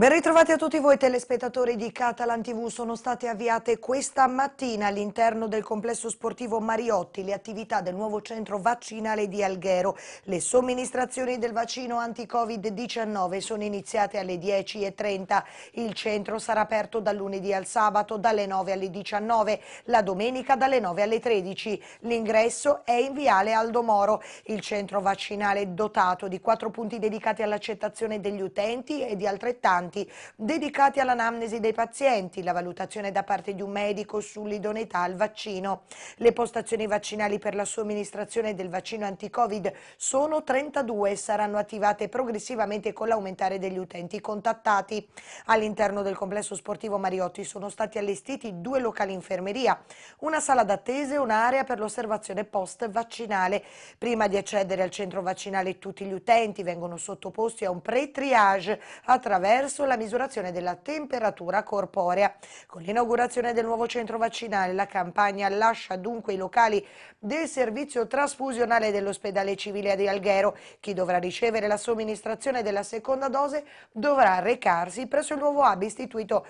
Ben ritrovati a tutti voi telespettatori di Catalan TV. Sono state avviate questa mattina all'interno del complesso sportivo Mariotti le attività del nuovo centro vaccinale di Alghero. Le somministrazioni del vaccino anti-Covid-19 sono iniziate alle 10.30. Il centro sarà aperto dal lunedì al sabato dalle 9 alle 19, la domenica dalle 9 alle 13. L'ingresso è in viale Aldo Moro. Il centro vaccinale è dotato di quattro punti dedicati all'accettazione degli utenti e di altrettanti importanti dedicati all'anamnesi dei pazienti, la valutazione da parte di un medico sull'idoneità al vaccino. Le postazioni vaccinali per la somministrazione del vaccino anti-Covid sono 32 e saranno attivate progressivamente con l'aumentare degli utenti contattati. All'interno del complesso sportivo Mariotti sono stati allestiti due locali infermeria, una sala d'attesa e un'area per l'osservazione post-vaccinale. Prima di accedere al centro vaccinale tutti gli utenti vengono sottoposti a un pre-triage attraverso sulla misurazione della temperatura corporea. Con l'inaugurazione del nuovo centro vaccinale la campagna lascia dunque i locali del servizio trasfusionale dell'ospedale civile di Alghero. Chi dovrà ricevere la somministrazione della seconda dose dovrà recarsi presso il nuovo hub istituito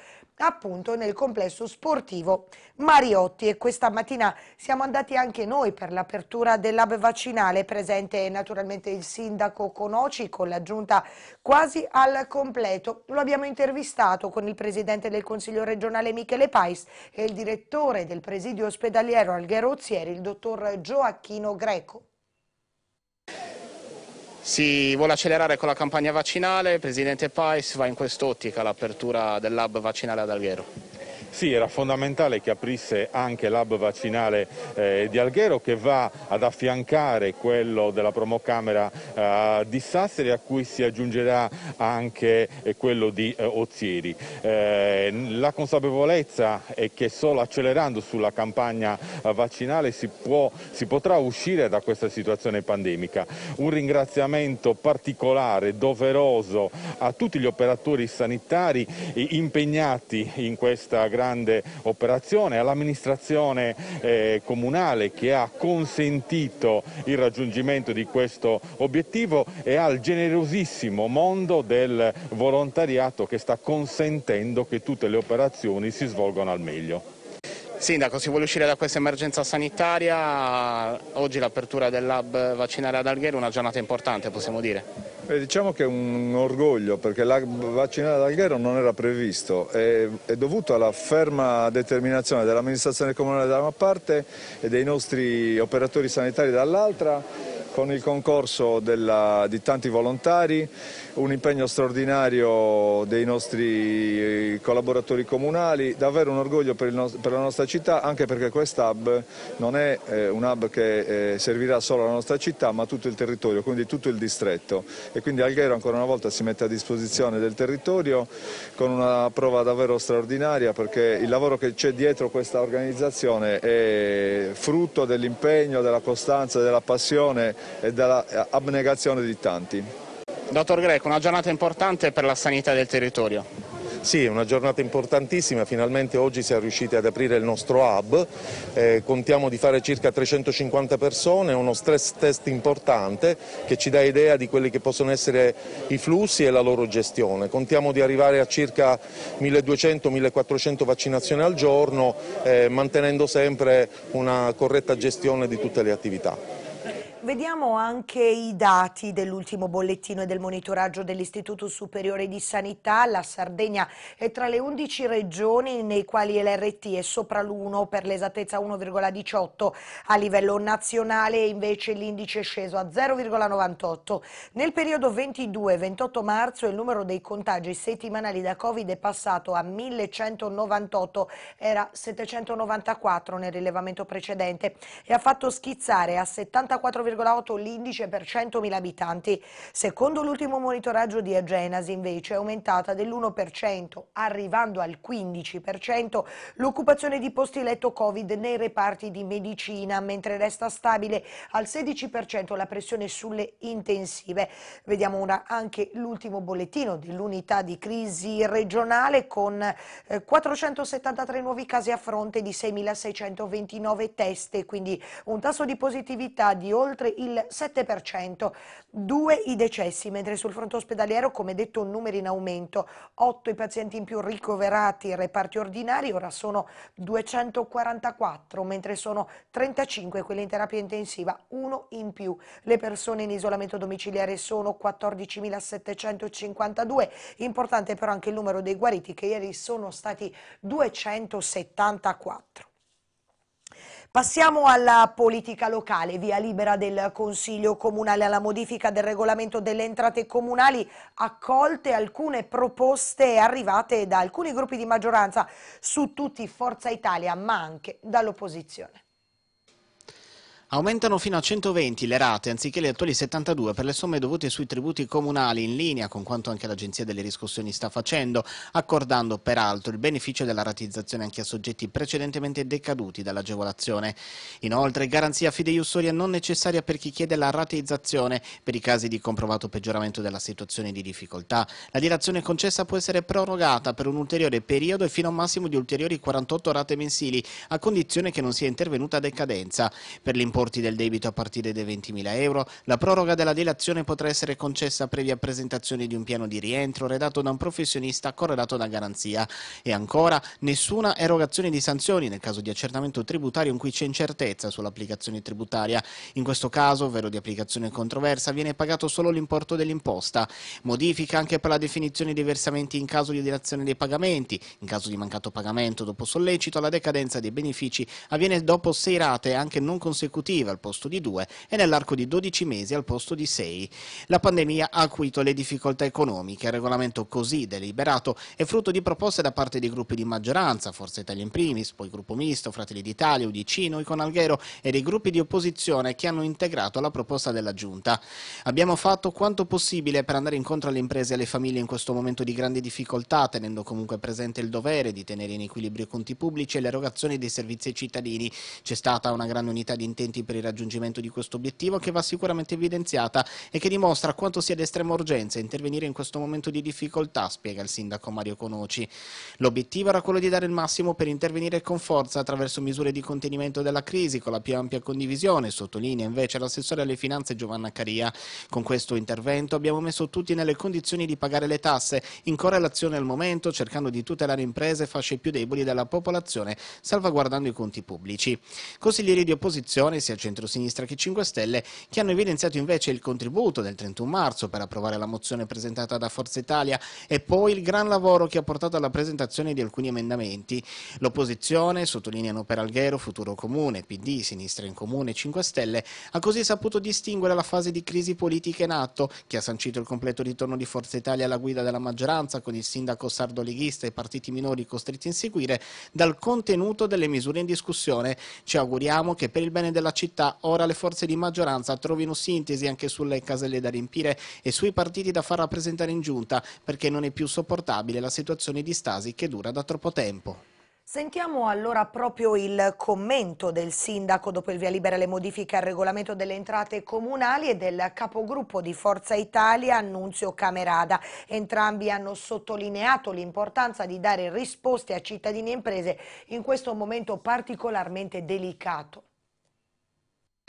appunto nel complesso sportivo Mariotti e questa mattina siamo andati anche noi per l'apertura dell'hub vaccinale presente naturalmente il sindaco Conoci con la giunta quasi al completo lo abbiamo intervistato con il presidente del consiglio regionale Michele Pais e il direttore del presidio ospedaliero Alghero Algherozzieri il dottor Gioacchino Greco si vuole accelerare con la campagna vaccinale, il Presidente Pais va in quest'ottica l'apertura del lab vaccinale ad Alghero. Sì, era fondamentale che aprisse anche l'hub vaccinale eh, di Alghero che va ad affiancare quello della promocamera eh, di Sassari a cui si aggiungerà anche eh, quello di eh, Ozieri. Eh, la consapevolezza è che solo accelerando sulla campagna eh, vaccinale si, può, si potrà uscire da questa situazione pandemica. Un ringraziamento particolare, doveroso a tutti gli operatori sanitari impegnati in questa grande grande operazione, all'amministrazione eh, comunale che ha consentito il raggiungimento di questo obiettivo e al generosissimo mondo del volontariato che sta consentendo che tutte le operazioni si svolgano al meglio. Sindaco, si vuole uscire da questa emergenza sanitaria, oggi l'apertura del lab vaccinale ad Alghero è una giornata importante, possiamo dire. Beh, diciamo che è un orgoglio perché il lab vaccinale ad Alghero non era previsto, è, è dovuto alla ferma determinazione dell'amministrazione comunale da una parte e dei nostri operatori sanitari dall'altra con il concorso della, di tanti volontari, un impegno straordinario dei nostri eh, collaboratori comunali, davvero un orgoglio per, no, per la nostra città anche perché quest'hub non è eh, un hub che eh, servirà solo alla nostra città ma tutto il territorio, quindi tutto il distretto e quindi Alghero ancora una volta si mette a disposizione del territorio con una prova davvero straordinaria perché il lavoro che c'è dietro questa organizzazione è frutto dell'impegno, della costanza, della passione e dall'abnegazione eh, di tanti. Dottor Greco, una giornata importante per la sanità del territorio. Sì, una giornata importantissima, finalmente oggi siamo riusciti ad aprire il nostro hub, eh, contiamo di fare circa 350 persone, uno stress test importante che ci dà idea di quelli che possono essere i flussi e la loro gestione. Contiamo di arrivare a circa 1200-1400 vaccinazioni al giorno, eh, mantenendo sempre una corretta gestione di tutte le attività. Vediamo anche i dati dell'ultimo bollettino e del monitoraggio dell'Istituto Superiore di Sanità. La Sardegna è tra le 11 regioni nei quali l'RT è sopra l'1, per l'esattezza 1,18 a livello nazionale, e invece l'indice è sceso a 0,98. Nel periodo 22-28 marzo il numero dei contagi settimanali da Covid è passato a 1198, era 794 nel rilevamento precedente e ha fatto schizzare a 74,5 0,8 l'indice per 100.000 abitanti. Secondo l'ultimo monitoraggio di Agenasi invece è aumentata dell'1%, arrivando al 15% l'occupazione di posti letto Covid nei reparti di medicina, mentre resta stabile al 16% la pressione sulle intensive. Vediamo ora anche l'ultimo bollettino dell'unità di crisi regionale con 473 eh, nuovi casi a fronte di 6.629 teste, quindi un tasso di positività di oltre oltre il 7%. Due i decessi, mentre sul fronte ospedaliero, come detto, numeri in aumento. 8 i pazienti in più ricoverati in reparti ordinari, ora sono 244, mentre sono 35 quelli in terapia intensiva, uno in più. Le persone in isolamento domiciliare sono 14.752, importante però anche il numero dei guariti che ieri sono stati 274. Passiamo alla politica locale, via libera del Consiglio Comunale alla modifica del regolamento delle entrate comunali, accolte alcune proposte arrivate da alcuni gruppi di maggioranza su tutti Forza Italia ma anche dall'opposizione. Aumentano fino a 120 le rate, anziché le attuali 72, per le somme dovute sui tributi comunali, in linea con quanto anche l'Agenzia delle riscossioni sta facendo, accordando peraltro il beneficio della ratizzazione anche a soggetti precedentemente decaduti dall'agevolazione. Inoltre, garanzia fideiussoria non necessaria per chi chiede la ratizzazione per i casi di comprovato peggioramento della situazione di difficoltà. La dilazione concessa può essere prorogata per un ulteriore periodo e fino a un massimo di ulteriori 48 rate mensili, a condizione che non sia intervenuta decadenza. Per l'importanza rapporti del debito a partire dai 20.000 euro, la proroga della delazione potrà essere concessa previa presentazione di un piano di rientro redatto da un professionista corredato da garanzia. E ancora, nessuna erogazione di sanzioni nel caso di accertamento tributario in cui c'è incertezza sull'applicazione tributaria. In questo caso, ovvero di applicazione controversa, viene pagato solo l'importo dell'imposta. Modifica anche per la definizione dei versamenti in caso di dilazione dei pagamenti. In caso di mancato pagamento dopo sollecito, la decadenza dei benefici avviene dopo sei rate, anche non consecutive consecutive al posto di due e nell'arco di 12 mesi al posto di sei. La pandemia ha acuito le difficoltà economiche. Il regolamento così deliberato è frutto di proposte da parte dei gruppi di maggioranza, Forza Italia in primis, poi Gruppo Misto, Fratelli d'Italia, Udicino, Noi con Alghero e dei gruppi di opposizione che hanno integrato la proposta della Giunta. Abbiamo fatto quanto possibile per andare incontro alle imprese e alle famiglie in questo momento di grandi difficoltà, tenendo comunque presente il dovere di tenere in equilibrio i conti pubblici e l'erogazione dei servizi ai cittadini. C'è stata una grande unità di intenti strumenti per il raggiungimento di questo obiettivo che va sicuramente evidenziata e che dimostra quanto sia d'estrema urgenza intervenire in questo momento di difficoltà, spiega il sindaco Mario Conoci. L'obiettivo era quello di dare il massimo per intervenire con forza attraverso misure di contenimento della crisi con la più ampia condivisione, sottolinea invece l'assessore alle finanze Giovanna Caria. Con questo intervento abbiamo messo tutti nelle condizioni di pagare le tasse in correlazione al momento, cercando di tutelare imprese e fasce più deboli della popolazione, salvaguardando i conti pubblici. Consiglieri di opposizione si sia centrosinistra che 5 Stelle, che hanno evidenziato invece il contributo del 31 marzo per approvare la mozione presentata da Forza Italia e poi il gran lavoro che ha portato alla presentazione di alcuni emendamenti. L'opposizione, sottolineano per Alghero, Futuro Comune, PD, Sinistra in Comune, 5 Stelle, ha così saputo distinguere la fase di crisi politica in atto, che ha sancito il completo ritorno di Forza Italia alla guida della maggioranza con il sindaco sardo leghista e i partiti minori costretti a inseguire, dal contenuto delle misure in discussione. Ci auguriamo che per il bene della città città, ora le forze di maggioranza trovino sintesi anche sulle caselle da riempire e sui partiti da far rappresentare in giunta, perché non è più sopportabile la situazione di stasi che dura da troppo tempo. Sentiamo allora proprio il commento del sindaco dopo il via libera alle modifiche al regolamento delle entrate comunali e del capogruppo di Forza Italia Annunzio Camerada. Entrambi hanno sottolineato l'importanza di dare risposte a cittadini e imprese in questo momento particolarmente delicato.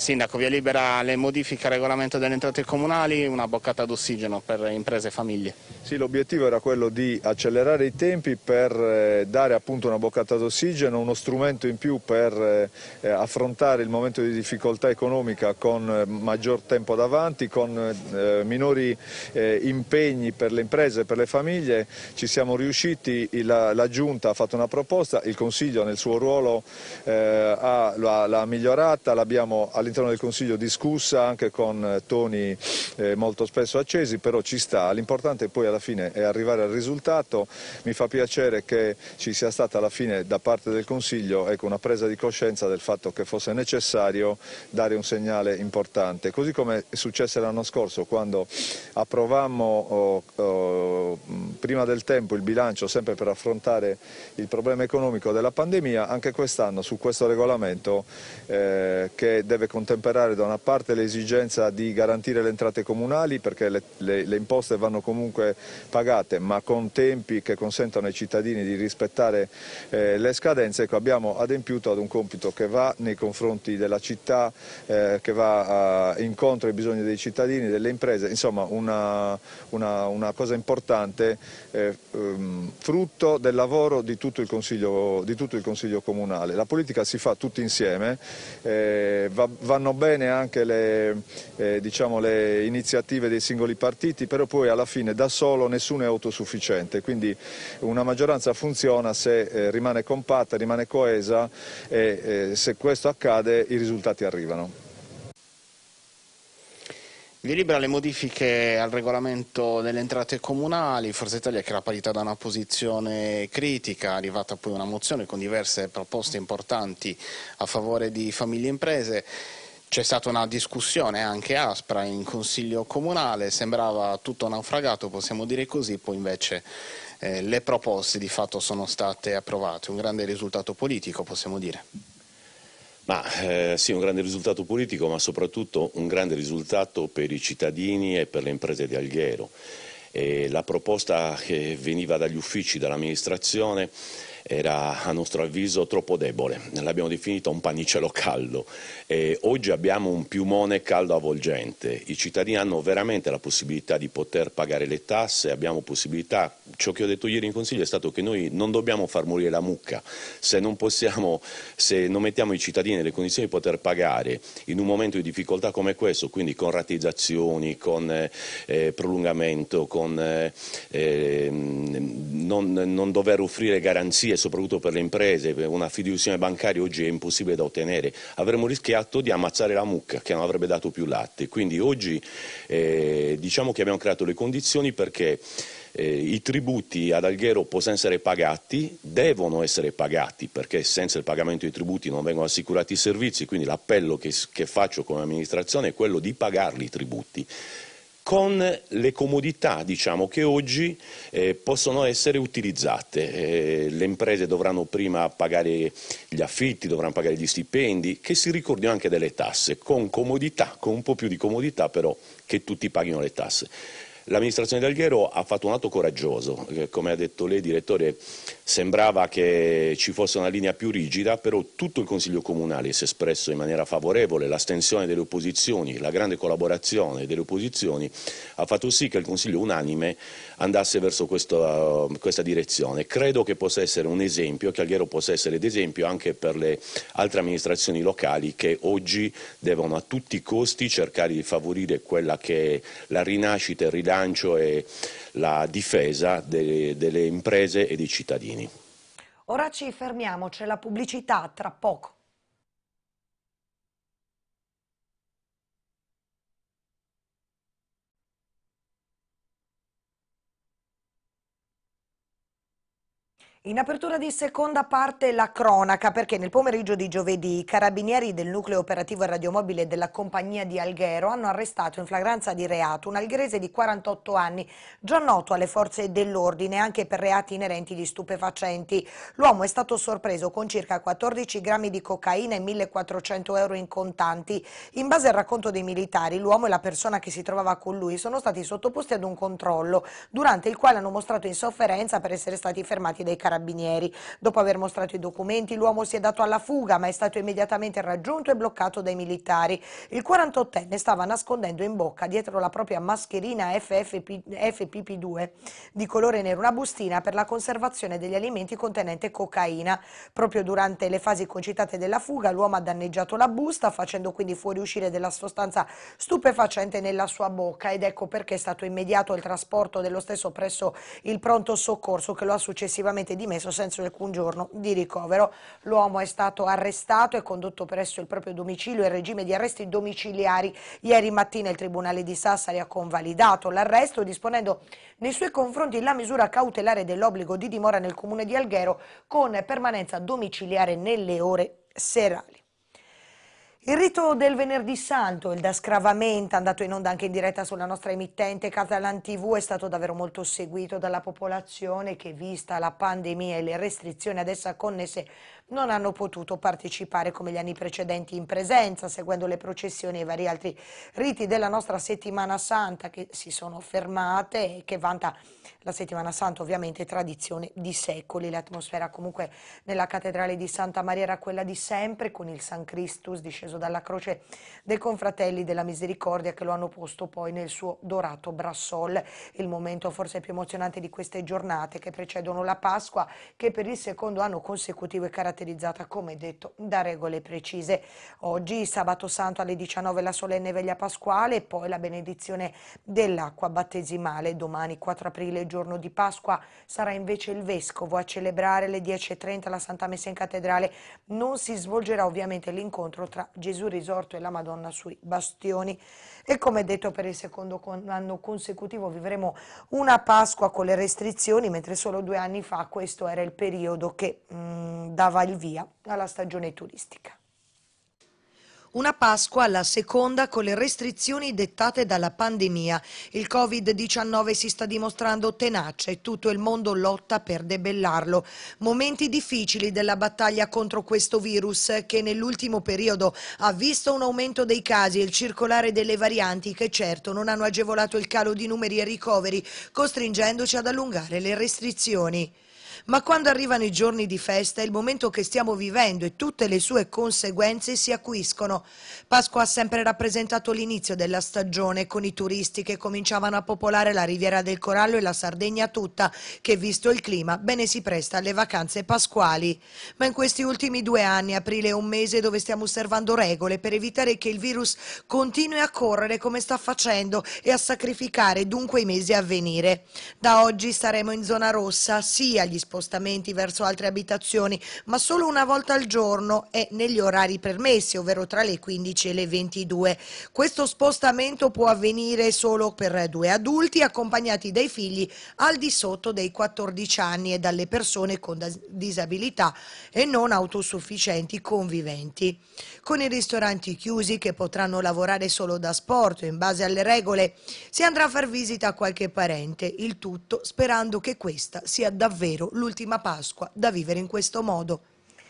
Sindaco, via libera le modifiche al regolamento delle entrate comunali, una boccata d'ossigeno per imprese e famiglie. Sì, l'obiettivo era quello di accelerare i tempi per eh, dare appunto una boccata d'ossigeno, uno strumento in più per eh, eh, affrontare il momento di difficoltà economica con maggior tempo davanti, con minori impegni per le imprese e per le famiglie. Ci siamo riusciti, la, Giunta ha fatto una proposta, il Consiglio nel suo ruolo l'ha migliorata, l'abbiamo all'interno all'interno del Consiglio discussa anche con eh, toni eh, molto spesso accesi, però ci sta. L'importante poi alla fine è arrivare al risultato. Mi fa piacere che ci sia stata alla fine da parte del Consiglio ecco, una presa di coscienza del fatto che fosse necessario dare un segnale importante, così come è successo l'anno scorso quando approvammo oh, oh, prima del tempo il bilancio sempre per affrontare il problema economico della pandemia, anche quest'anno su questo regolamento eh, che deve continuare contemperare da una parte l'esigenza di garantire le entrate comunali perché le, le, le, imposte vanno comunque pagate ma con tempi che consentano ai cittadini di rispettare eh, le scadenze, ecco, abbiamo adempiuto ad un compito che va nei confronti della città, eh, che va incontro ai bisogni dei cittadini, delle imprese, insomma una, una, una cosa importante, eh, ehm, frutto del lavoro di tutto, di tutto, il Consiglio, Comunale. La politica si fa tutti insieme, eh, va, va vanno bene anche le, eh, diciamo, le, iniziative dei singoli partiti, però poi alla fine da solo nessuno è autosufficiente, quindi una maggioranza funziona se eh, rimane compatta, rimane coesa e eh, se questo accade i risultati arrivano. Via libera le modifiche al regolamento delle entrate comunali, Forza Italia che era parita da una posizione critica, è arrivata poi una mozione con diverse proposte importanti a favore di famiglie e imprese. C'è stata una discussione anche aspra in consiglio comunale, sembrava tutto naufragato, possiamo dire così, poi invece eh, le proposte di fatto sono state approvate, un grande risultato politico possiamo dire. Ma eh, sì, un grande risultato politico, ma soprattutto un grande risultato per i cittadini e per le imprese di Alghero. E la proposta che veniva dagli uffici, dall'amministrazione, era a nostro avviso troppo debole, l'abbiamo definito un pannicello caldo e oggi abbiamo un piumone caldo avvolgente, i cittadini hanno veramente la possibilità di poter pagare le tasse, abbiamo possibilità, ciò che ho detto ieri in Consiglio è stato che noi non dobbiamo far morire la mucca, se non, possiamo, se non mettiamo i cittadini nelle condizioni di poter pagare in un momento di difficoltà come questo, quindi con ratizzazioni, con eh, eh, prolungamento, con eh, ehm, non, non dover offrire garanzie e soprattutto per le imprese, una fiduzione bancaria oggi è impossibile da ottenere. Avremmo rischiato di ammazzare la mucca che non avrebbe dato più latte. Quindi oggi eh, diciamo che abbiamo creato le condizioni perché eh, i tributi ad Alghero possono essere pagati, devono essere pagati perché senza il pagamento dei tributi non vengono assicurati i servizi, quindi l'appello che, che faccio come amministrazione è quello di pagarli i tributi con le comodità diciamo, che oggi eh, possono essere utilizzate. Eh, le imprese dovranno prima pagare gli affitti, dovranno pagare gli stipendi, che si ricordino anche delle tasse, con comodità, con un po' più di comodità però che tutti paghino le tasse. L'amministrazione d'Alghero ha fatto un atto coraggioso, come ha detto lei direttore, sembrava che ci fosse una linea più rigida, però tutto il Consiglio Comunale si è espresso in maniera favorevole, l'astensione delle opposizioni, la grande collaborazione delle opposizioni ha fatto sì che il Consiglio unanime andasse verso questa, questa direzione. Credo che possa essere un esempio, Cagliero possa essere d'esempio anche per le altre amministrazioni locali che oggi devono a tutti i costi cercare di favorire quella che è la rinascita, il rilancio e la difesa delle, delle imprese e dei cittadini. Ora ci fermiamo, c'è la pubblicità tra poco. In apertura di seconda parte la cronaca perché nel pomeriggio di giovedì i carabinieri del nucleo operativo e radiomobile della compagnia di Alghero hanno arrestato in flagranza di reato un algherese di 48 anni già noto alle forze dell'ordine anche per reati inerenti di stupefacenti. L'uomo è stato sorpreso con circa 14 grammi di cocaina e 1400 euro in contanti. In base al racconto dei militari l'uomo e la persona che si trovava con lui sono stati sottoposti ad un controllo durante il quale hanno mostrato insofferenza per essere stati fermati dai carabinieri carabinieri. Dopo aver mostrato i documenti, l'uomo si è dato alla fuga, ma è stato immediatamente raggiunto e bloccato dai militari. Il 48enne stava nascondendo in bocca, dietro la propria mascherina FFP, FPP2, di colore nero, una bustina per la conservazione degli alimenti contenente cocaina. Proprio durante le fasi concitate della fuga, l'uomo ha danneggiato la busta, facendo quindi fuoriuscire della sostanza stupefacente nella sua bocca ed ecco perché è stato immediato il trasporto dello stesso presso il pronto soccorso che lo ha successivamente dimesso senza alcun giorno di ricovero. L'uomo è stato arrestato e condotto presso il proprio domicilio in regime di arresti domiciliari. Ieri mattina il Tribunale di Sassari ha convalidato l'arresto disponendo nei suoi confronti la misura cautelare dell'obbligo di dimora nel comune di Alghero con permanenza domiciliare nelle ore serali. Il rito del venerdì santo, il da scravamento, andato in onda anche in diretta sulla nostra emittente Catalan TV, è stato davvero molto seguito dalla popolazione che, vista la pandemia e le restrizioni ad essa connesse, non hanno potuto partecipare come gli anni precedenti in presenza, seguendo le processioni e i vari altri riti della nostra settimana santa che si sono fermate e che vanta la settimana santa ovviamente tradizione di secoli. L'atmosfera comunque nella cattedrale di Santa Maria era quella di sempre con il San Christus disceso dalla croce dei confratelli della misericordia che lo hanno posto poi nel suo dorato brassol, il momento forse più emozionante di queste giornate che precedono la Pasqua che per il secondo anno consecutivo è caratterizzato caratterizzata, come detto, da regole precise. Oggi, sabato santo alle 19, la solenne veglia pasquale e poi la benedizione dell'acqua battesimale. Domani, 4 aprile, giorno di Pasqua, sarà invece il Vescovo a celebrare alle 10.30 la Santa Messa in Cattedrale. Non si svolgerà ovviamente l'incontro tra Gesù risorto e la Madonna sui bastioni. E come detto per il secondo anno consecutivo vivremo una Pasqua con le restrizioni, mentre solo due anni fa questo era il periodo che mh, mm, dava il via alla stagione turistica. Una Pasqua la seconda con le restrizioni dettate dalla pandemia. Il Covid-19 si sta dimostrando tenace e tutto il mondo lotta per debellarlo. Momenti difficili della battaglia contro questo virus che nell'ultimo periodo ha visto un aumento dei casi e il circolare delle varianti che certo non hanno agevolato il calo di numeri e ricoveri, costringendoci ad allungare le restrizioni. Ma quando arrivano i giorni di festa, il momento che stiamo vivendo e tutte le sue conseguenze si acuiscono. Pasqua ha sempre rappresentato l'inizio della stagione, con i turisti che cominciavano a popolare la Riviera del Corallo e la Sardegna tutta, che visto il clima bene si presta alle vacanze pasquali. Ma in questi ultimi due anni, aprile è un mese dove stiamo osservando regole per evitare che il virus continui a correre come sta facendo e a sacrificare dunque i mesi a venire. Da oggi saremo in zona rossa sia gli spostamenti verso altre abitazioni, ma solo una volta al giorno e negli orari permessi, ovvero tra le 15 e le 22. Questo spostamento può avvenire solo per due adulti accompagnati dai figli al di sotto dei 14 anni e dalle persone con disabilità e non autosufficienti conviventi. Con i ristoranti chiusi che potranno lavorare solo da sport in base alle regole, si andrà a far visita a qualche parente, il tutto sperando che questa sia davvero l'ultima Pasqua da vivere in questo modo.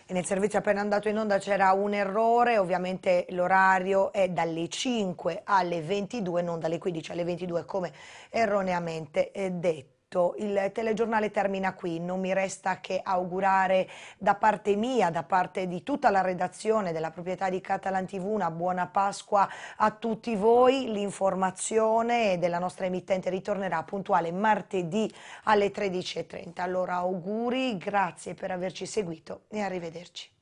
E nel servizio appena andato in onda c'era un errore, ovviamente l'orario è dalle 5 alle 22, non dalle 15 alle 22 come erroneamente eh, detto tutto, il telegiornale termina qui, non mi resta che augurare da parte mia, da parte di tutta la redazione della proprietà di Catalan TV una buona Pasqua a tutti voi, l'informazione della nostra emittente ritornerà puntuale martedì alle 13.30. Allora auguri, grazie per averci seguito e arrivederci.